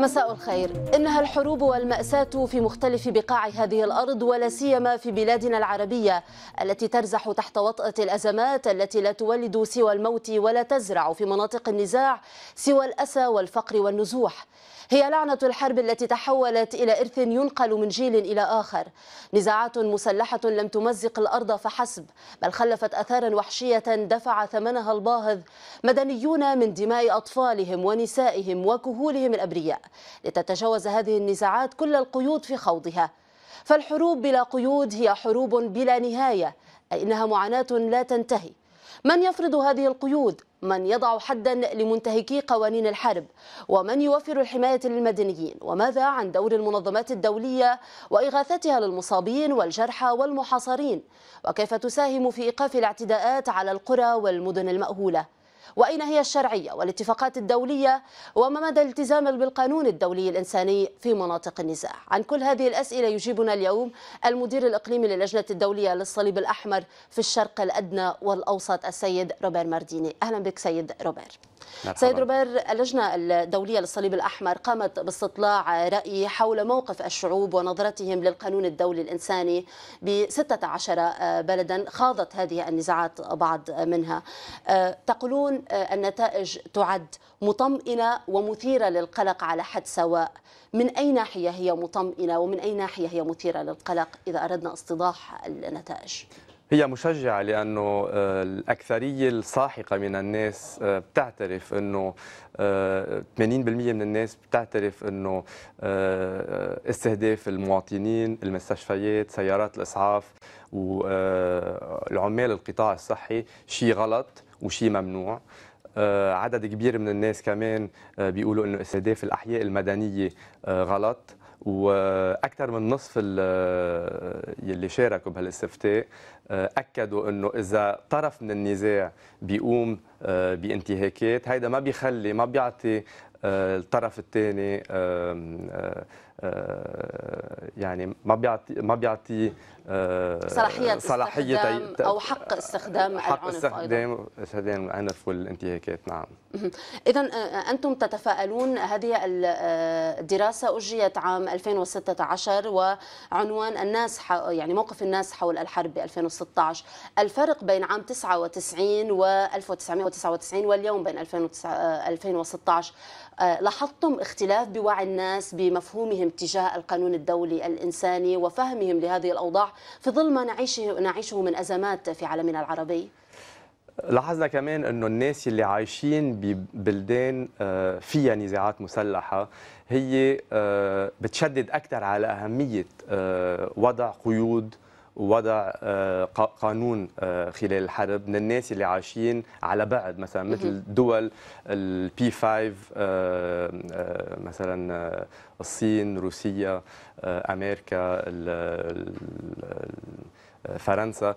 مساء الخير انها الحروب والماساه في مختلف بقاع هذه الارض ولا سيما في بلادنا العربيه التي ترزح تحت وطاه الازمات التي لا تولد سوى الموت ولا تزرع في مناطق النزاع سوى الاسى والفقر والنزوح هي لعنة الحرب التي تحولت إلى إرث ينقل من جيل إلى آخر نزاعات مسلحة لم تمزق الأرض فحسب بل خلفت أثارا وحشية دفع ثمنها الباهظ مدنيون من دماء أطفالهم ونسائهم وكهولهم الأبرياء لتتجاوز هذه النزاعات كل القيود في خوضها فالحروب بلا قيود هي حروب بلا نهايه اي انها معاناه لا تنتهي من يفرض هذه القيود من يضع حدا لمنتهكي قوانين الحرب ومن يوفر الحماية للمدنيين وماذا عن دور المنظمات الدولية وإغاثتها للمصابين والجرحى والمحاصرين وكيف تساهم في إيقاف الاعتداءات على القرى والمدن المأهولة وأين هي الشرعية والاتفاقات الدولية وما مدى الالتزام بالقانون الدولي الإنساني في مناطق النزاع عن كل هذه الأسئلة يجيبنا اليوم المدير الإقليمي للجنة الدولية للصليب الأحمر في الشرق الأدنى والأوسط السيد روبير مارديني أهلا بك سيد روبير مرحبا. سيد روبير اللجنة الدولية للصليب الأحمر قامت باستطلاع رأي حول موقف الشعوب ونظرتهم للقانون الدولي الإنساني ب 16 بلدا خاضت هذه النزاعات بعض منها أه، تقولون أه، النتائج تعد مطمئنة ومثيرة للقلق على حد سواء من أي ناحية هي مطمئنة ومن أي ناحية هي مثيرة للقلق إذا أردنا استيضاح النتائج هي مشجعة لأنه آه، الأكثرية الساحقة من الناس آه، بتعترف أنه 80% آه، من الناس بتعترف أنه استهداف المواطنين المستشفيات سيارات الإسعاف والعمال القطاع الصحي شيء غلط وشيء ممنوع عدد كبير من الناس كمان بيقولوا انه استهداف الاحياء المدنيه غلط واكثر من نصف اللي شاركوا بهالاستفتاء اكدوا انه اذا طرف من النزاع بيقوم آه، بانتهاكات هيدا ما بيخلي ما بيعطي آه، الطرف الثاني آه، يعني ما بيعطي ما بيعطي آه، صلاحيه صلاحيه او حق استخدام حق العنف استخدام ايضا استخدام العنف والانتهاكات نعم اذا آه، انتم تتفائلون هذه الدراسه اجريت عام 2016 وعنوان الناس يعني موقف الناس حول الحرب ب 2016 الفرق بين عام 99 و 1999 واليوم بين 2016 لاحظتم اختلاف بوعي الناس بمفهومهم تجاه القانون الدولي الإنساني وفهمهم لهذه الأوضاع في ظل ما نعيشه, نعيشه من أزمات في عالمنا العربي؟ لاحظنا كمان انه الناس اللي عايشين ببلدان آه، فيها نزاعات مسلحه هي آه، بتشدد اكثر على اهميه آه، وضع قيود وضع آه، قانون آه، خلال الحرب من الناس اللي عايشين على بعد مثلا مثل دول البي 5 آه، مثلا الصين روسيا امريكا فرنسا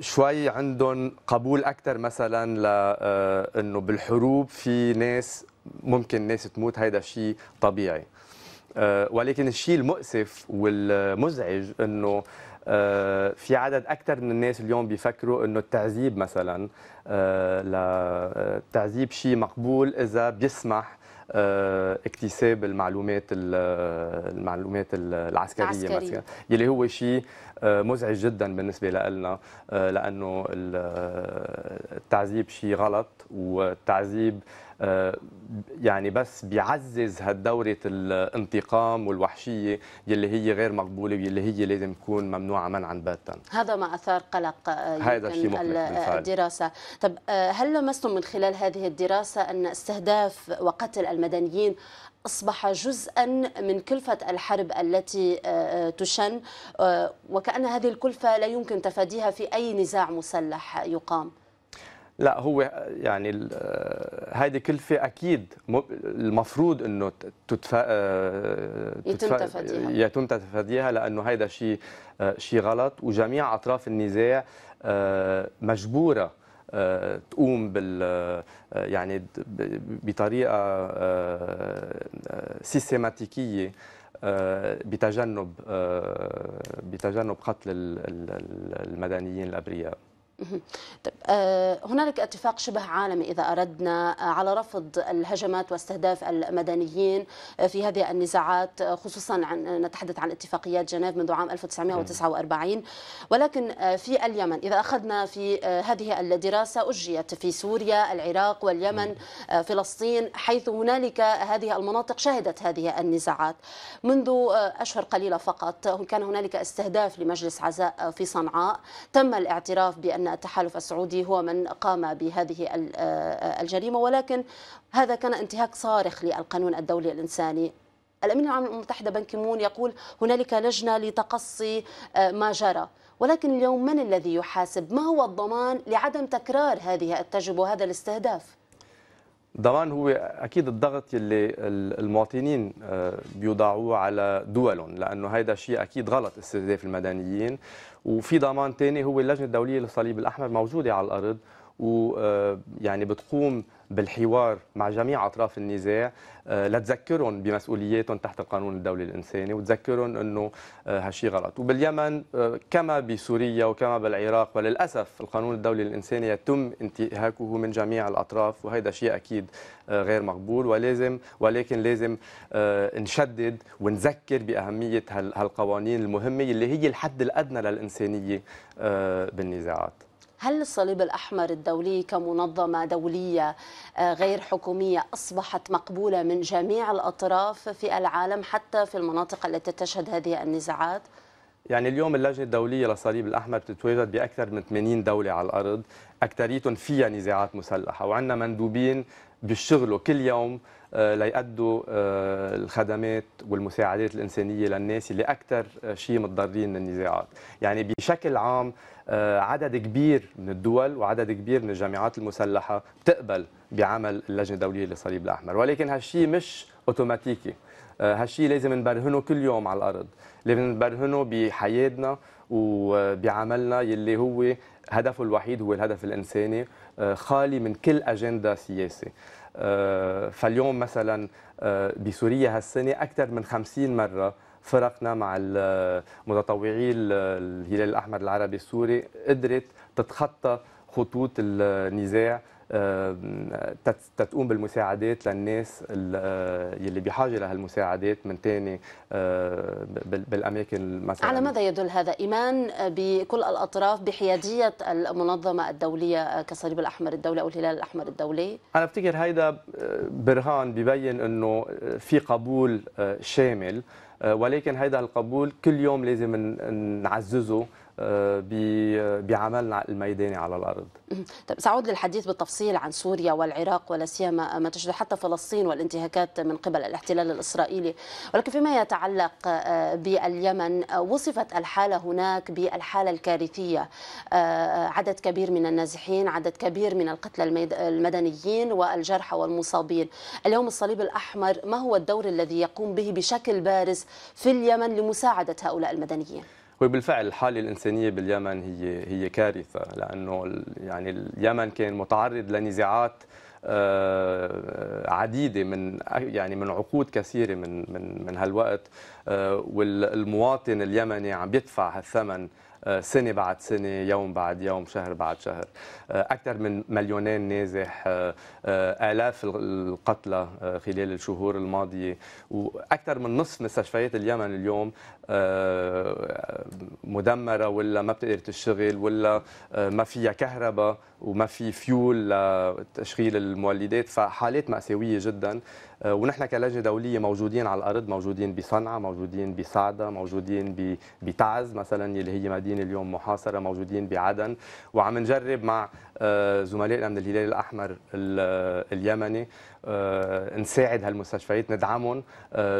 شوي عندهم قبول اكثر مثلا لانه بالحروب في ناس ممكن ناس تموت هيدا شيء طبيعي ولكن الشيء المؤسف والمزعج انه آه، في عدد اكثر من الناس اليوم بيفكروا انه التعذيب مثلا التعذيب آه، آه، شيء مقبول اذا بيسمح اكتساب المعلومات المعلومات العسكريه العسكرية. مثلا يلي هو شيء مزعج جدا بالنسبه لنا لانه التعذيب شيء غلط والتعذيب آه، يعني بس بيعزز هالدورة الانتقام والوحشية يلي هي غير مقبولة واللي هي لازم تكون ممنوعة منعا باتا هذا ما أثار قلق آه، هذا شيء الدراسة طب آه، هل لمستم من خلال هذه الدراسة أن استهداف وقتل المدنيين أصبح جزءا من كلفة الحرب التي تشن وكأن هذه الكلفة لا يمكن تفاديها في أي نزاع مسلح يقام لا هو يعني هيدي كلفة أكيد المفروض أنه آه، تدفع يتم يتم تفاديها لأنه هيدا شيء آه، شيء غلط وجميع أطراف النزاع آه، مجبورة تقوم بال يعني بطريقة سيستماتيكية بتجنب بتجنب قتل المدنيين الأبرياء طيب آه، هنالك اتفاق شبه عالمي اذا اردنا آه، على رفض الهجمات واستهداف المدنيين آه، في هذه النزاعات خصوصا عن نتحدث عن اتفاقيات جنيف منذ عام 1949 ولكن في اليمن اذا اخذنا في هذه الدراسه اجريت في سوريا العراق واليمن فلسطين حيث هنالك هذه المناطق شهدت هذه النزاعات منذ اشهر قليله فقط كان هنالك استهداف لمجلس عزاء في صنعاء تم الاعتراف بان التحالف السعودي هو من قام بهذه آه، الجريمة ولكن هذا كان انتهاك صارخ للقانون الدولي الإنساني الأمين العام المتحدة بن كيمون يقول هنالك لجنة لتقصي آه، ما جرى ولكن اليوم من الذي يحاسب ما هو الضمان لعدم تكرار هذه التجربة وهذا الاستهداف ضمان هو اكيد الضغط اللي المواطنين آه، بيوضعوه على دولهم لانه هيدا شيء اكيد غلط استهداف المدنيين وفي ضمان ثاني هو اللجنه الدوليه للصليب الاحمر موجوده على الارض ويعني آه، بتقوم بالحوار مع جميع اطراف النزاع آه، لتذكرهم بمسؤولياتهم تحت القانون الدولي الانساني وتذكرهم انه آه، هالشيء غلط وباليمن آه، كما بسوريا وكما بالعراق وللاسف القانون الدولي الانساني يتم انتهاكه من جميع الاطراف وهذا شيء اكيد غير مقبول ولازم ولكن لازم نشدد ونذكر باهميه هالقوانين المهمه اللي هي الحد الادنى للانسانيه بالنزاعات هل الصليب الأحمر الدولي كمنظمة دولية آه، غير حكومية أصبحت مقبولة من جميع الأطراف في العالم حتى في المناطق التي تشهد هذه النزاعات؟ يعني اليوم اللجنة الدولية للصليب الأحمر بتتواجد بأكثر من 80 دولة على الأرض أكثريتهم فيها نزاعات مسلحة وعندنا مندوبين بيشتغلوا كل يوم آه، ليأدوا آه، الخدمات والمساعدات الإنسانية للناس اللي أكثر آه، شيء متضررين من النزاعات يعني بشكل عام عدد كبير من الدول وعدد كبير من الجامعات المسلحة بتقبل بعمل اللجنة الدولية للصليب الأحمر ولكن هالشيء مش أوتوماتيكي هالشيء لازم نبرهنه كل يوم على الأرض لازم نبرهنه بحياتنا وبعملنا يلي هو هدفه الوحيد هو الهدف الانساني آه، خالي من كل اجنده سياسي آه، فاليوم مثلا آه، بسوريا هالسنه اكثر من 50 مره فرقنا مع متطوعي الهلال الاحمر العربي السوري قدرت تتخطى خطوط النزاع تتقوم بالمساعدات للناس اللي آه، بحاجه لهالمساعدات من ثاني آه، بالاماكن مثلا على ماذا يدل هذا ايمان بكل الاطراف بحياديه المنظمه الدوليه آه، كالصليب الاحمر الدولي او الهلال الاحمر الدولي انا بفتكر هيدا برهان ببين انه في قبول شامل ولكن هيدا القبول كل يوم لازم نعززه آه، آه، بعملنا الميداني على الارض. طيب سأعود للحديث بالتفصيل عن سوريا والعراق ولا سيما ما تشهد حتى فلسطين والانتهاكات من قبل الاحتلال الاسرائيلي، ولكن فيما يتعلق آه، باليمن وصفت الحاله هناك بالحاله الكارثيه عدد كبير من النازحين، عدد كبير من القتلى المدنيين والجرحى والمصابين. اليوم الصليب الاحمر ما هو الدور الذي يقوم به بشكل بارز في اليمن لمساعده هؤلاء المدنيين؟ وبالفعل الحالة الإنسانية باليمن هي هي كارثة لأنه يعني اليمن كان متعرض لنزاعات آه، عديده من يعني من عقود كثيره من من من هالوقت آه، والمواطن اليمني عم يدفع هالثمن سنه بعد سنه يوم بعد يوم شهر بعد شهر آه، اكثر من مليونين نازح آه، آه، الاف القتلى خلال الشهور الماضيه واكثر من نصف مستشفيات اليمن اليوم مدمره ولا ما بتقدر تشتغل ولا ما فيها كهرباء وما في فيول لتشغيل المولدات فحالات مأساوية جدا آه، ونحن كلجنه دوليه موجودين على الارض موجودين بصنعاء موجودين بصعده موجودين بتعز مثلا اللي هي مدينه اليوم محاصره موجودين بعدن وعم نجرب مع آه، زملائنا من الهلال الاحمر آه، اليمني نساعد هالمستشفيات ندعمهم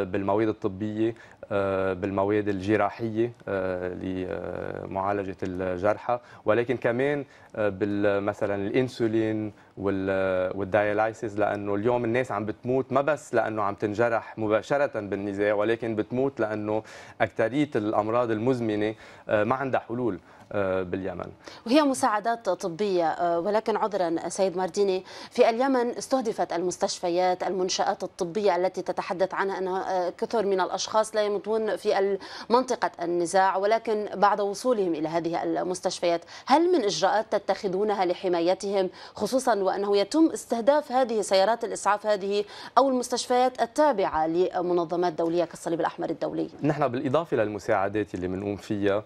بالمواد الطبيه آه، بالمواد الجراحيه آه، لمعالجه الجرحى ولكن كمان آه، مثلا الانسولين والدياليسيس لانه اليوم الناس عم بتموت ما بس لانه عم تنجرح مباشره بالنزاع ولكن بتموت لانه اكثريه الامراض المزمنه ما عندها حلول آه، باليمن وهي مساعدات طبية آه، ولكن عذرا سيد مارديني في اليمن استهدفت المستشفيات المنشآت الطبية التي تتحدث عنها أن آه، كثر من الأشخاص لا يموتون في منطقة النزاع ولكن بعد وصولهم إلى هذه المستشفيات هل من إجراءات تتخذونها لحمايتهم خصوصا وأنه يتم استهداف هذه سيارات الإسعاف هذه أو المستشفيات التابعة لمنظمات دولية كالصليب الأحمر الدولي نحن بالإضافة للمساعدات اللي بنقوم فيها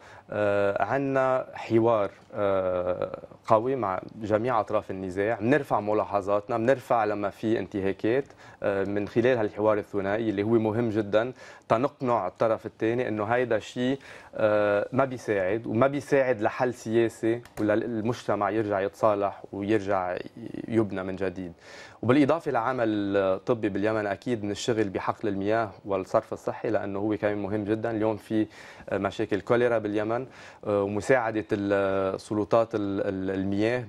عندنا حوار آه، قوي مع جميع اطراف النزاع بنرفع ملاحظاتنا بنرفع لما في انتهاكات آه، من خلال هالحوار الثنائي اللي هو مهم جدا تنقنع الطرف الثاني انه هيدا شيء آه، ما بيساعد وما بيساعد لحل سياسي وللمجتمع يرجع يتصالح ويرجع يبنى من جديد وبالاضافه لعمل طبي باليمن اكيد من الشغل بحقل المياه والصرف الصحي لانه هو كمان مهم جدا اليوم في مشاكل كوليرا باليمن آه، ومساعده السلطات المياه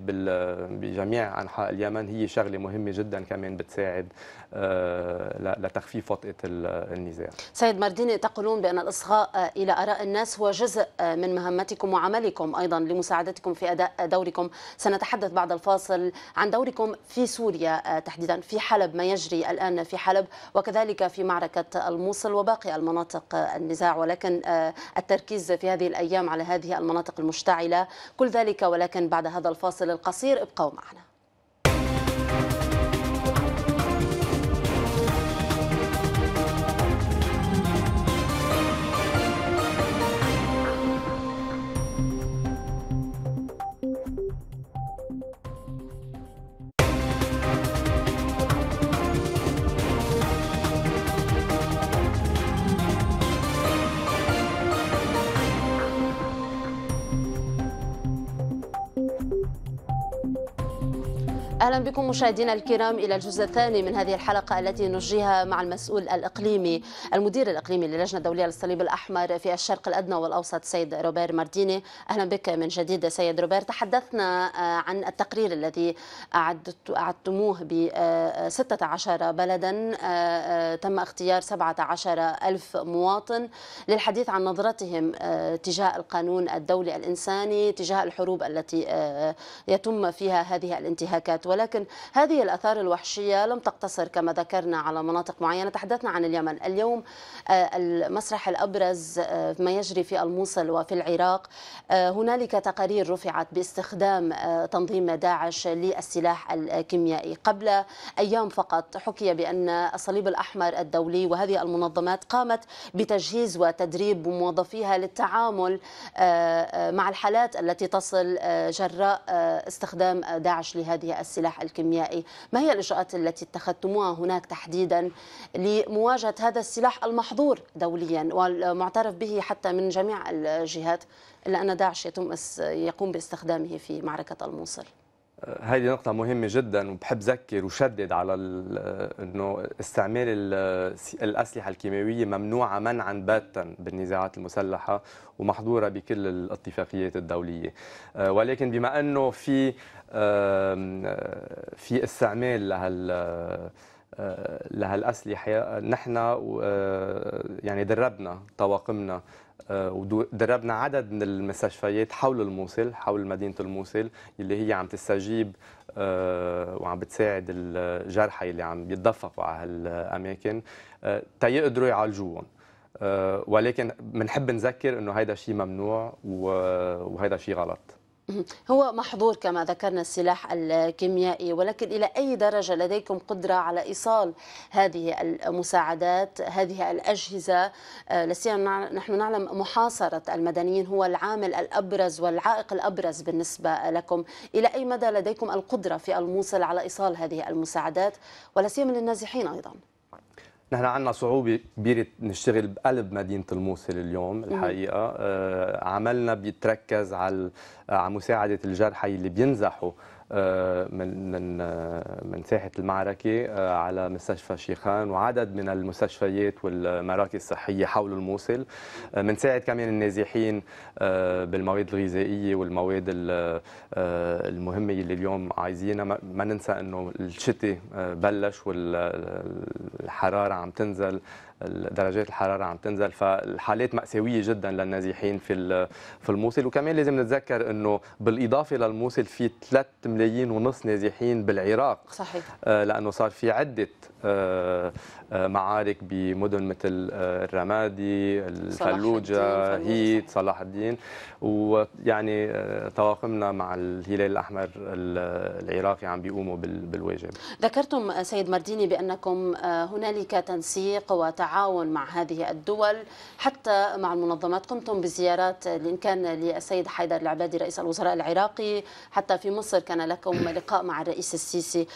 بجميع انحاء اليمن هي شغله مهمه جدا كمان بتساعد آه، لتخفيف وطئه النزاع سيد مارديني تقولون بأن الإصغاء إلى آراء الناس هو جزء من مهمتكم وعملكم أيضا لمساعدتكم في أداء دوركم سنتحدث بعد الفاصل عن دوركم في سوريا تحديدا في حلب ما يجري الآن في حلب وكذلك في معركة الموصل وباقي المناطق النزاع ولكن آه، التركيز في هذه الأيام على هذه المناطق المشتعلة كل ذلك ولكن بعد هذا الفاصل القصير ابقوا معنا بكم مشاهدينا الكرام إلى الجزء الثاني من هذه الحلقة التي نجريها مع المسؤول الإقليمي المدير الإقليمي للجنة الدولية للصليب الأحمر في الشرق الأدنى والأوسط سيد روبير مارديني أهلا بك من جديد سيد روبير تحدثنا آه، عن التقرير الذي أعدتموه ب 16 آه، بلدا آه، تم اختيار 17 ألف مواطن للحديث عن نظرتهم تجاه القانون الدولي الإنساني تجاه الحروب التي يتم فيها هذه الانتهاكات ولكن ولكن هذه الآثار الوحشية لم تقتصر كما ذكرنا على مناطق معينة تحدثنا عن اليمن اليوم آه، المسرح الأبرز آه، ما يجري في الموصل وفي العراق آه، هنالك تقارير رفعت باستخدام تنظيم داعش للسلاح الكيميائي قبل أيام فقط حكي بأن الصليب الأحمر الدولي وهذه المنظمات قامت بتجهيز وتدريب موظفيها للتعامل مع الحالات التي تصل جراء استخدام داعش لهذه السلاح الكيميائي ما هي الإجراءات التي اتخذتموها هناك تحديدا لمواجهة هذا السلاح المحظور دوليا والمعترف به حتى من جميع الجهات إلا أن داعش يتم يقوم باستخدامه في معركة الموصل هذه نقطة مهمة جدا وبحب ذكر وشدد على انه استعمال الأسلحة الكيماوية ممنوعة منعا باتا بالنزاعات المسلحة ومحظورة بكل الاتفاقيات الدولية آه، ولكن بما انه في آه، في استعمال لهال آه، لهالأسلحة نحن يعني دربنا طواقمنا آه، ودربنا عدد من المستشفيات حول الموصل حول مدينة الموصل اللي هي عم تستجيب آه، وعم بتساعد الجرحى اللي عم يتدفقوا على هالأماكن آه، تيقدروا يعالجوهم ولكن بنحب نذكر انه هيدا شيء ممنوع وهيدا شيء غلط هو محظور كما ذكرنا السلاح الكيميائي ولكن إلى أي درجة لديكم قدرة على إيصال هذه المساعدات هذه الأجهزة آه، لسيما نحن نعلم محاصرة المدنيين هو العامل الأبرز والعائق الأبرز بالنسبة لكم إلى أي مدى لديكم القدرة في الموصل على إيصال هذه المساعدات ولسيما للنازحين أيضا نحن عندنا صعوبة كبيرة نشتغل بقلب مدينة الموصل اليوم الحقيقة آه، عملنا بيتركز على آه، على مساعده الجرحى اللي بينزحوا آه، من من آه، من ساحه المعركه على مستشفى شيخان وعدد من المستشفيات والمراكز الصحيه حول الموصل بنساعد كمان النازحين بالمواد الغذائيه والمواد المهمه اللي اليوم عايزينها ما ننسى انه الشتاء بلش والحراره عم تنزل درجات الحراره عم تنزل فالحالات ماساويه جدا للنازحين في في الموصل وكمان لازم نتذكر انه بالاضافه للموصل في 3 ملايين ونص نازحين بالعراق صحيح آه، لانه صار في عده آه، آه، معارك بمدن مثل آه، الرمادي الفلوجة صلاح هيت صلاح الدين ويعني طواقمنا آه، مع الهلال الأحمر العراقي عم بيقوموا بالواجب ذكرتم سيد مرديني بأنكم هنالك تنسيق وتعاون مع هذه الدول حتى مع المنظمات قمتم بزيارات إن كان للسيد حيدر العبادي رئيس الوزراء العراقي حتى في مصر كان لكم لقاء مع الرئيس السيسي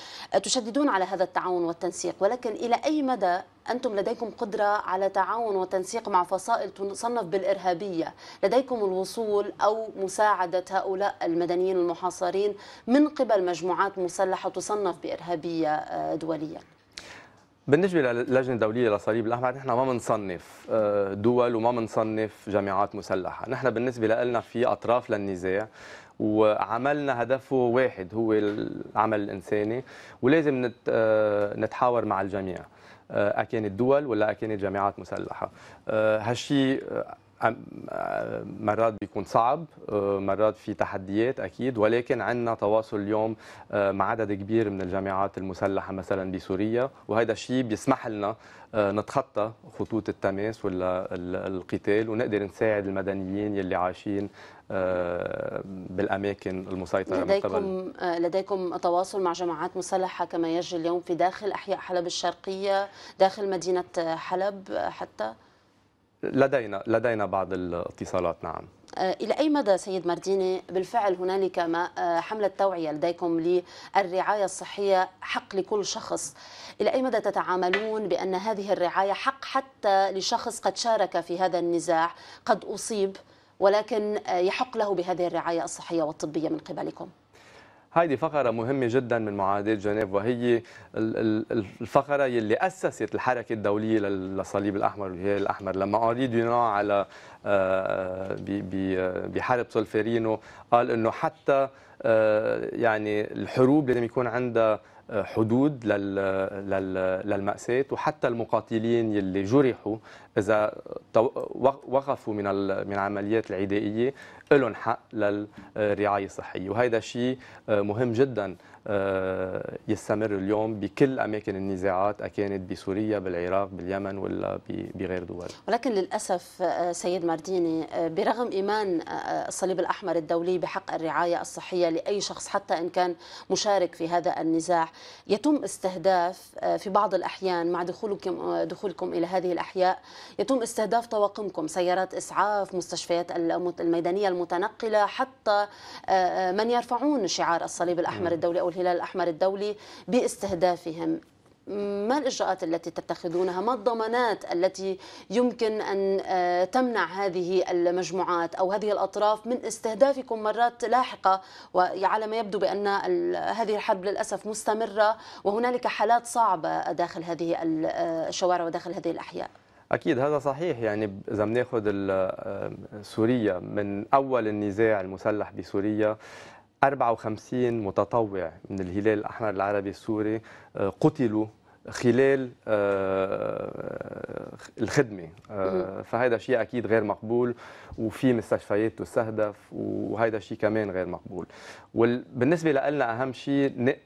تشددون على هذا التعاون والتنسيق ولكن إلى أي مدى مدى أنتم لديكم قدرة على تعاون وتنسيق مع فصائل تصنف بالإرهابية لديكم الوصول أو مساعدة هؤلاء المدنيين المحاصرين من قبل مجموعات مسلحة تصنف بإرهابية آه، دوليا بالنسبة للجنة الدولية للصليب الأحمر نحن ما بنصنف آه، دول وما بنصنف جماعات مسلحة نحن بالنسبة لنا في أطراف للنزاع وعملنا هدفه واحد هو العمل الإنساني ولازم آه، نتحاور مع الجميع آه، اكان الدول ولا اكان الجامعات مسلحه آه، هالشيء آه، مرات بيكون صعب مرات في تحديات اكيد ولكن عندنا تواصل اليوم مع عدد كبير من الجامعات المسلحه مثلا بسوريا وهذا الشيء بيسمح لنا نتخطى خطوط التماس ولا القتال ونقدر نساعد المدنيين يلي عايشين آه، بالاماكن المسيطره لديكم من قبل آه، لديكم تواصل مع جماعات مسلحه كما يجري اليوم في داخل احياء حلب الشرقيه داخل مدينه حلب حتى لدينا لدينا بعض الاتصالات نعم آه، إلى أي مدى سيد مارديني بالفعل هنالك ما حملة توعية لديكم للرعاية الصحية حق لكل شخص إلى أي مدى تتعاملون بأن هذه الرعاية حق حتى لشخص قد شارك في هذا النزاع قد أصيب ولكن آه، يحق له بهذه الرعاية الصحية والطبية من قبلكم هذه فقرة مهمة جدا من معاهدة جنيف وهي الفقرة اللي أسست الحركة الدولية للصليب الأحمر والهلال الأحمر لما أنري دينون على آه، آه، بحرب سولفيرينو قال إنه حتى يعني الحروب لازم يكون عندها حدود للمأساة وحتى المقاتلين يلي جرحوا اذا وقفوا من من العمليات العدائيه لهم حق للرعايه الصحيه وهذا شيء آه، مهم جدا آه، يستمر اليوم بكل اماكن النزاعات كانت بسوريا بالعراق باليمن ولا بغير دول ولكن للاسف آه، سيد مارديني برغم ايمان الصليب الاحمر الدولي بحق الرعايه الصحيه لاي شخص حتى ان كان مشارك في هذا النزاع يتم استهداف في بعض الاحيان مع دخولكم دخولكم الى هذه الاحياء يتم استهداف طواقمكم سيارات إسعاف مستشفيات الميدانية المتنقلة حتى آه، آه، من يرفعون شعار الصليب الأحمر الدولي أو الهلال الأحمر الدولي باستهدافهم ما الإجراءات التي تتخذونها ما الضمانات التي يمكن أن آه، تمنع هذه المجموعات أو هذه الأطراف من استهدافكم مرات لاحقة وعلى ما يبدو بأن هذه الحرب للأسف مستمرة وهنالك حالات صعبة داخل هذه الشوارع وداخل هذه الأحياء اكيد هذا صحيح يعني اذا بناخذ آه، سوريا من اول النزاع المسلح بسوريا 54 متطوع من الهلال الاحمر العربي السوري آه، قتلوا خلال آه، الخدمة فهذا شيء أكيد غير مقبول وفي مستشفيات تستهدف وهذا شيء كمان غير مقبول وبالنسبة لنا أهم شيء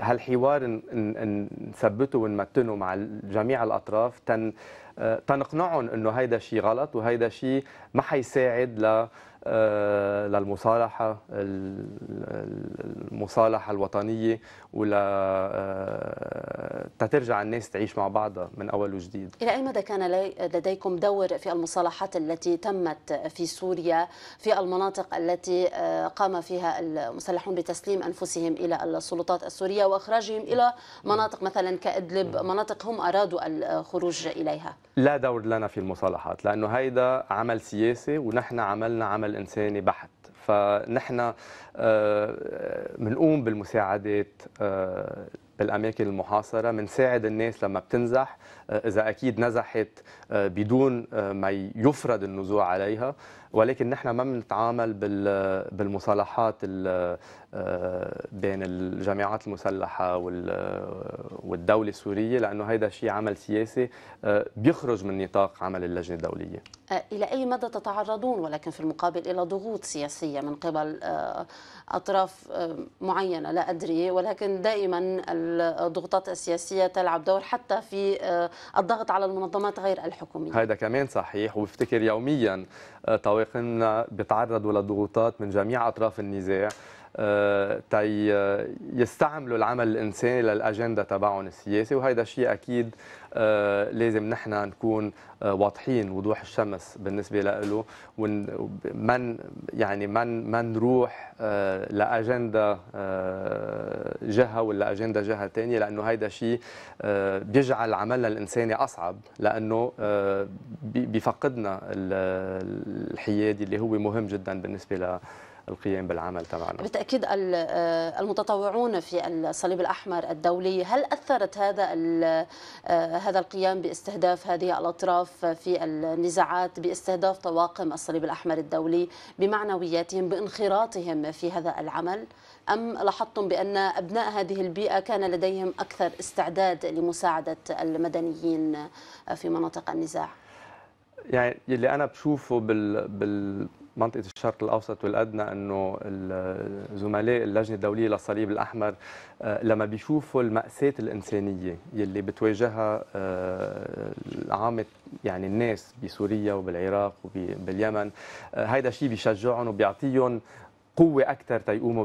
هالحوار نثبته ونمتنه مع جميع الأطراف تن تنقنعهم انه هيدا شيء غلط وهيدا شيء ما حيساعد ل آه، للمصالحه المصالحه الوطنيه ولا آه، تترجع الناس تعيش مع بعضها من اول وجديد الى اي مدى كان لديكم دور في المصالحات التي تمت في سوريا في المناطق التي آه، قام فيها المسلحون بتسليم انفسهم الى السلطات السوريه واخراجهم الى مناطق مثلا كادلب مناطق هم ارادوا الخروج اليها لا دور لنا في المصالحات لانه هيدا عمل سياسي ونحن عملنا عمل انساني بحت فنحن آه، بنقوم بالمساعدات آه، بالاماكن المحاصره بنساعد الناس لما بتنزح آه، اذا اكيد نزحت بدون ما يفرض النزوع عليها ولكن نحن ما بنتعامل بالمصالحات آه، بين الجماعات المسلحه والدوله السوريه لانه هيدا شيء عمل سياسي آه، بيخرج من نطاق عمل اللجنه الدوليه. آه، الى اي مدى تتعرضون ولكن في المقابل الى ضغوط سياسيه من قبل اطراف معينه لا ادري ولكن دائما الضغوطات السياسيه تلعب دور حتى في الضغط على المنظمات غير الحكوميه. هذا كمان صحيح وبفتكر يوميا متسوقين بيتعرضوا لضغوطات من جميع اطراف النزاع آه، تي آه، يستعملوا العمل الانساني للاجنده تبعهم السياسي وهذا شيء اكيد آه، لازم نحن نكون واضحين وضوح الشمس بالنسبه له ومن يعني من ما نروح لاجنده جهه ولا اجنده جهه ثانيه لانه هيدا شيء بيجعل عملنا الانساني اصعب لانه بيفقدنا الحياد اللي هو مهم جدا بالنسبه ل القيام بالعمل تبعنا بالتاكيد آه، المتطوعون في الصليب الاحمر الدولي هل اثرت هذا آه، هذا القيام باستهداف هذه الاطراف في النزاعات باستهداف طواقم الصليب الاحمر الدولي بمعنوياتهم بانخراطهم في هذا العمل ام لاحظتم بان ابناء هذه البيئه كان لديهم اكثر استعداد لمساعده المدنيين في مناطق النزاع يعني اللي انا بشوفه بال, بال... منطقه الشرق الاوسط والادنى انه زملاء اللجنه الدوليه للصليب الاحمر آه، لما بيشوفوا الماساه الانسانيه يلي بتواجهها آه، عامه يعني الناس بسوريا وبالعراق وباليمن آه، هيدا شيء بيشجعهم وبيعطيهم قوة أكثر تيقوموا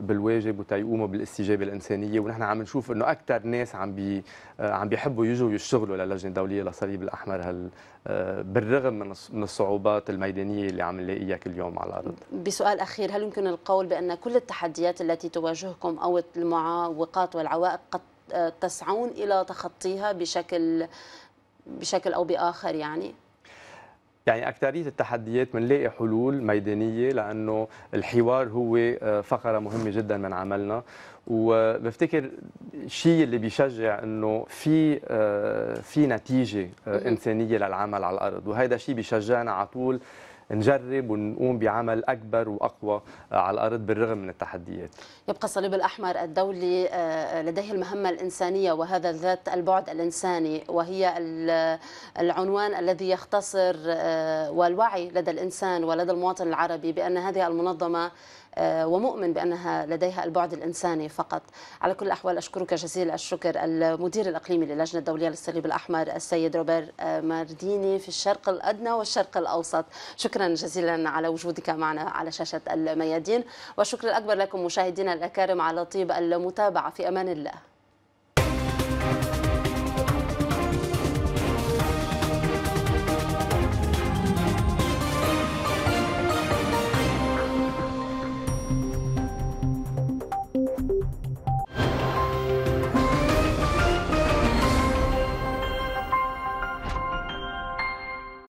بالواجب وتيقوموا بالاستجابة الإنسانية ونحن عم نشوف إنه أكثر ناس عم بي آه، عم بيحبوا يجوا يشتغلوا للجنة الدولية للصليب الأحمر هال آه، بالرغم من الصعوبات الميدانية اللي عم نلاقيها كل يوم على الأرض بسؤال أخير هل يمكن القول بأن كل التحديات التي تواجهكم أو المعوقات والعوائق قد آه، تسعون إلى تخطيها بشكل بشكل أو بآخر يعني؟ يعني اكثريه التحديات بنلاقي حلول ميدانيه لانه الحوار هو آه، فقره مهمه جدا من عملنا وبفتكر الشيء اللي بيشجع انه في آه، في نتيجه آه، انسانيه للعمل على الارض وهذا الشيء بيشجعنا على طول نجرب ونقوم بعمل اكبر واقوى آه، على الارض بالرغم من التحديات. يبقى الصليب الاحمر الدولي آه، لديه المهمه الانسانيه وهذا ذات البعد الانساني وهي العنوان الذي يختصر آه، والوعي لدى الانسان ولدى المواطن العربي بان هذه المنظمه آه، ومؤمن بأنها لديها البعد الإنساني فقط على كل الأحوال أشكرك جزيل الشكر المدير الإقليمي للجنة الدولية للصليب الأحمر السيد روبر آه، مارديني في الشرق الأدنى والشرق الأوسط شكرا جزيلا على وجودك معنا على شاشة الميادين والشكر الاكبر لكم مشاهدينا الأكارم على طيب المتابعة في أمان الله